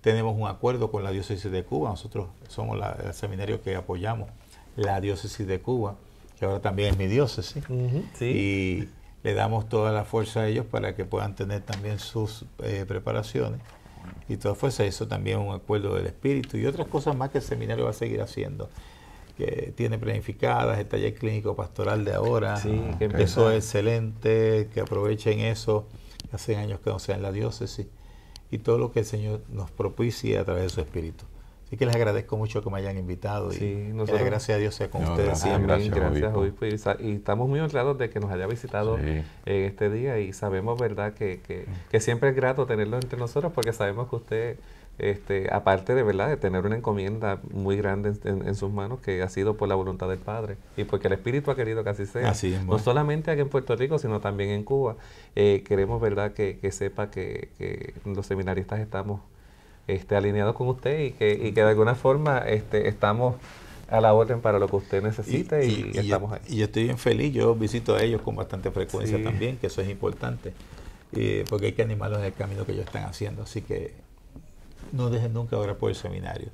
Tenemos un acuerdo con la diócesis de Cuba. Nosotros somos el seminario que apoyamos la diócesis de Cuba, que ahora también es mi diócesis. Y le damos toda la fuerza a ellos para que puedan tener también sus eh, preparaciones y todo fuese eso también un acuerdo del espíritu y otras cosas más que el seminario va a seguir haciendo que tiene planificadas el taller clínico pastoral de ahora sí, que empezó excelente que aprovechen eso hace años que no sea en la diócesis y todo lo que el Señor nos propicia a través de su espíritu y que les agradezco mucho que me hayan invitado y Dios sea con ustedes. Gracias, gracias, obispo. Y, estamos muy honrados de que nos haya visitado en este día y sabemos, ¿verdad?, que, que, siempre es grato tenerlo entre nosotros porque sabemos que usted este, aparte de verdad de tener una encomienda muy grande en, sus manos que ha sido por la voluntad del Padre y porque el Espíritu ha querido que así sea, no solamente aquí en Puerto Rico, sino también en Cuba. Eh, queremos verdad que, sepa que, que, los seminaristas estamos esté alineado con usted y que, y que de alguna forma este, estamos a la orden para lo que usted necesita y, estamos ahí. Y yo estoy bien feliz, yo visito a ellos con bastante frecuencia también, que eso es importante, eh, porque hay que animarlos en el camino que ellos están haciendo, así que no dejen nunca ahora por el seminario,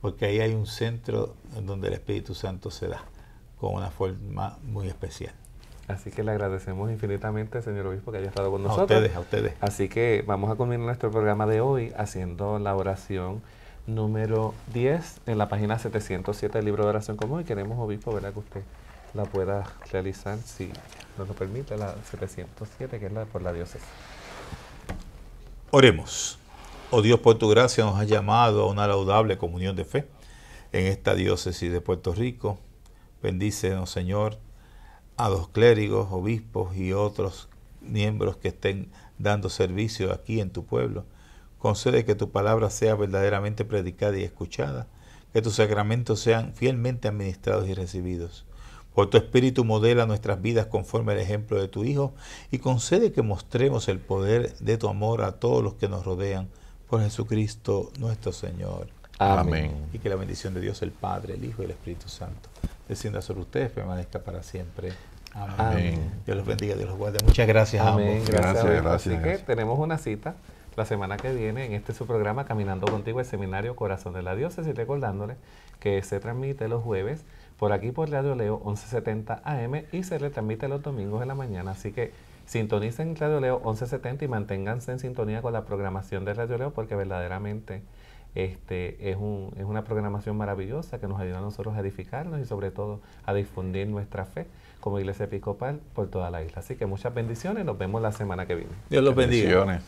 porque ahí hay un centro donde el Espíritu Santo se da con una forma muy especial. Así que le agradecemos infinitamente, señor obispo, que haya estado con nosotros. A ustedes, a ustedes. Así que vamos a culminar nuestro programa de hoy haciendo la oración número 10 en la página 707 del libro de oración común y queremos, obispo, a que usted la pueda realizar si nos lo permite, la 707 que es la por la diócesis. Oremos. Oh Dios, por tu gracia nos has llamado a una laudable comunión de fe en esta diócesis de Puerto Rico. Bendícenos, Señor, a los clérigos, obispos y otros miembros que estén dando servicio aquí en tu pueblo. Concede que tu palabra sea verdaderamente predicada y escuchada, que tus sacramentos sean fielmente administrados y recibidos. Por tu espíritu modela nuestras vidas conforme al ejemplo de tu Hijo y concede que mostremos el poder de tu amor a todos los que nos rodean. Por Jesucristo nuestro Señor. Amén. Y que la bendición de Dios el Padre, el Hijo y el Espíritu Santo descienda sobre ustedes, permanezca para siempre. Amén. Dios los bendiga, Dios los guarde. Muchas gracias Amén. Gracias, gracias, Así que tenemos una cita la semana que viene en este su programa Caminando Contigo, el seminario Corazón de la y recordándole que se transmite los jueves por aquí por Radio Leo 1170 AM y se le transmite los domingos de la mañana. Así que sintonicen Radio Leo 1170 y manténganse en sintonía con la programación de Radio Leo porque verdaderamente este, es, es una programación maravillosa que nos ayuda a nosotros a edificarnos y sobre todo a difundir nuestra fe como iglesia episcopal por toda la isla. Así que muchas bendiciones, nos vemos la semana que viene. Dios los bendiga.